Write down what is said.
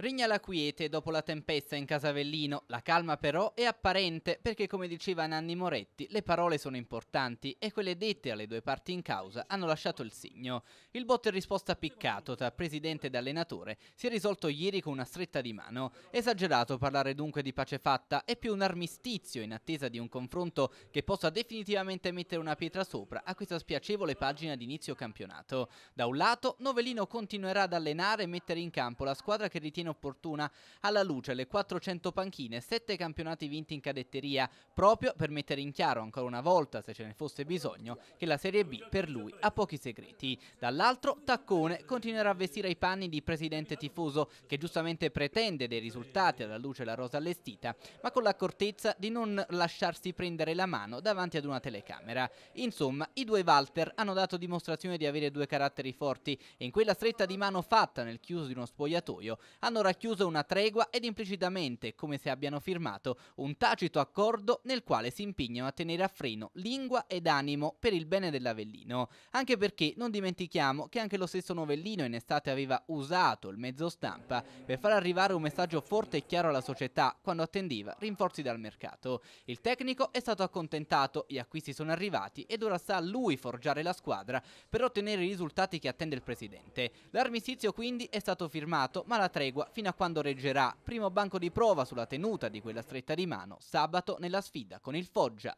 Regna la quiete dopo la tempesta in Casavellino, la calma però è apparente perché come diceva Nanni Moretti le parole sono importanti e quelle dette alle due parti in causa hanno lasciato il segno. Il botte risposta piccato tra presidente ed allenatore si è risolto ieri con una stretta di mano. Esagerato parlare dunque di pace fatta è più un armistizio in attesa di un confronto che possa definitivamente mettere una pietra sopra a questa spiacevole pagina di inizio campionato. Da un lato Novellino continuerà ad allenare e mettere in campo la squadra che ritiene inopportuna alla luce le 400 panchine, 7 campionati vinti in cadetteria, proprio per mettere in chiaro ancora una volta, se ce ne fosse bisogno, che la Serie B per lui ha pochi segreti. Dall'altro Taccone continuerà a vestire i panni di presidente tifoso che giustamente pretende dei risultati alla luce la rosa allestita, ma con l'accortezza di non lasciarsi prendere la mano davanti ad una telecamera. Insomma, i due Walter hanno dato dimostrazione di avere due caratteri forti e in quella stretta di mano fatta nel chiuso di uno spogliatoio hanno hanno racchiuso una tregua ed implicitamente come se abbiano firmato un tacito accordo nel quale si impegnano a tenere a freno lingua ed animo per il bene dell'Avellino, anche perché non dimentichiamo che anche lo stesso Novellino in estate aveva usato il mezzo stampa per far arrivare un messaggio forte e chiaro alla società quando attendeva rinforzi dal mercato. Il tecnico è stato accontentato, gli acquisti sono arrivati ed ora sta a lui forgiare la squadra per ottenere i risultati che attende il presidente. L'armistizio quindi è stato firmato ma la tregua fino a quando reggerà primo banco di prova sulla tenuta di quella stretta di mano sabato nella sfida con il Foggia.